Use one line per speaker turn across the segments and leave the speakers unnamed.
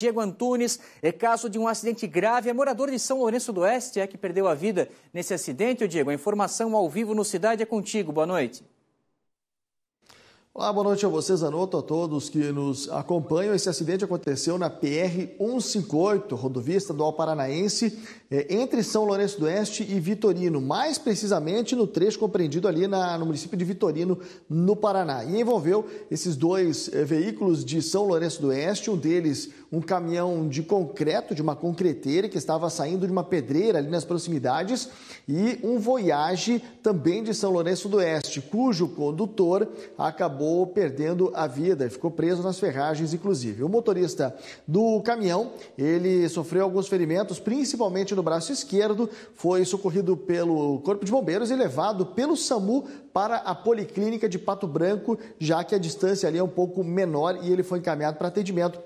Diego Antunes é caso de um acidente grave. É morador de São Lourenço do Oeste, é que perdeu a vida nesse acidente. O Diego, a informação ao vivo no Cidade é contigo. Boa noite.
Olá, boa noite a vocês, Anoto, a todos que nos acompanham. Esse acidente aconteceu na PR-158, rodovia estadual paranaense, eh, entre São Lourenço do Oeste e Vitorino, mais precisamente no trecho compreendido ali na, no município de Vitorino, no Paraná. E envolveu esses dois eh, veículos de São Lourenço do Oeste, um deles um caminhão de concreto, de uma concreteira que estava saindo de uma pedreira ali nas proximidades e um Voyage também de São Lourenço do Oeste, cujo condutor acabou perdendo a vida, ficou preso nas ferragens inclusive. O motorista do caminhão, ele sofreu alguns ferimentos, principalmente no braço esquerdo, foi socorrido pelo Corpo de Bombeiros e levado pelo SAMU para a policlínica de Pato Branco, já que a distância ali é um pouco menor e ele foi encaminhado para atendimento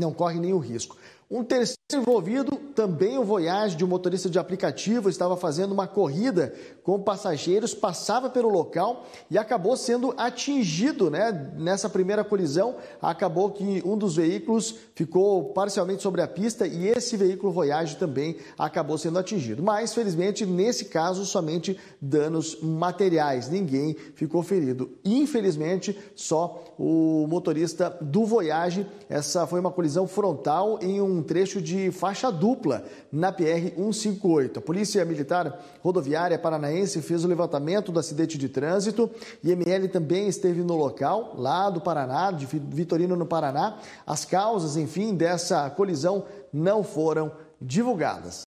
não corre nenhum risco. Um terceiro envolvido, também o Voyage, de um motorista de aplicativo, estava fazendo uma corrida com passageiros, passava pelo local e acabou sendo atingido, né? Nessa primeira colisão, acabou que um dos veículos ficou parcialmente sobre a pista e esse veículo Voyage também acabou sendo atingido. Mas, felizmente, nesse caso, somente danos materiais, ninguém ficou ferido. Infelizmente, só o motorista do Voyage, essa foi uma colisão frontal em um um trecho de faixa dupla na PR-158. A Polícia Militar Rodoviária Paranaense fez o levantamento do acidente de trânsito. IML também esteve no local, lá do Paraná, de Vitorino, no Paraná. As causas, enfim, dessa colisão não foram divulgadas.